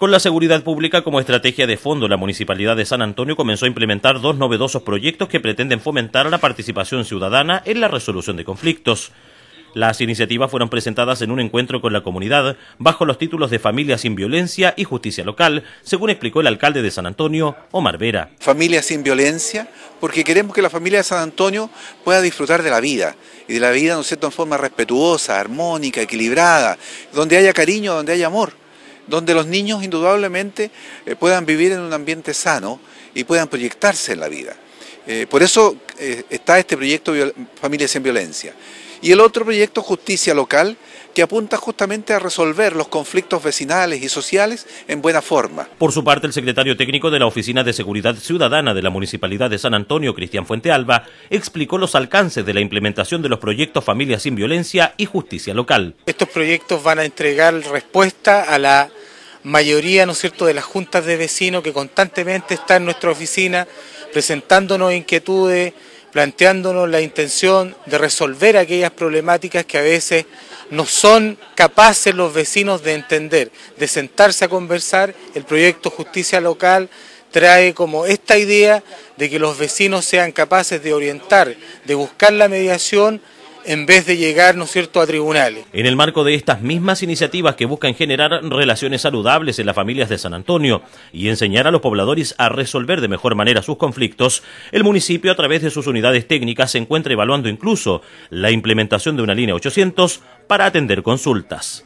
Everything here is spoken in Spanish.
Con la seguridad pública como estrategia de fondo, la Municipalidad de San Antonio comenzó a implementar dos novedosos proyectos que pretenden fomentar la participación ciudadana en la resolución de conflictos. Las iniciativas fueron presentadas en un encuentro con la comunidad bajo los títulos de Familia sin Violencia y Justicia Local, según explicó el alcalde de San Antonio, Omar Vera. Familia sin Violencia, porque queremos que la familia de San Antonio pueda disfrutar de la vida, y de la vida, ¿no es cierto?, en forma respetuosa, armónica, equilibrada, donde haya cariño, donde haya amor donde los niños indudablemente eh, puedan vivir en un ambiente sano y puedan proyectarse en la vida. Eh, por eso eh, está este proyecto Familias sin Violencia. Y el otro proyecto Justicia Local, que apunta justamente a resolver los conflictos vecinales y sociales en buena forma. Por su parte, el secretario técnico de la Oficina de Seguridad Ciudadana de la Municipalidad de San Antonio, Cristian Fuente Alba, explicó los alcances de la implementación de los proyectos Familias sin Violencia y Justicia Local. Estos proyectos van a entregar respuesta a la mayoría, ¿no es cierto?, de las juntas de vecinos que constantemente están en nuestra oficina presentándonos inquietudes, planteándonos la intención de resolver aquellas problemáticas que a veces no son capaces los vecinos de entender, de sentarse a conversar. El proyecto Justicia Local trae como esta idea de que los vecinos sean capaces de orientar, de buscar la mediación en vez de llegar, ¿no es cierto?, a tribunales. En el marco de estas mismas iniciativas que buscan generar relaciones saludables en las familias de San Antonio y enseñar a los pobladores a resolver de mejor manera sus conflictos, el municipio a través de sus unidades técnicas se encuentra evaluando incluso la implementación de una línea 800 para atender consultas.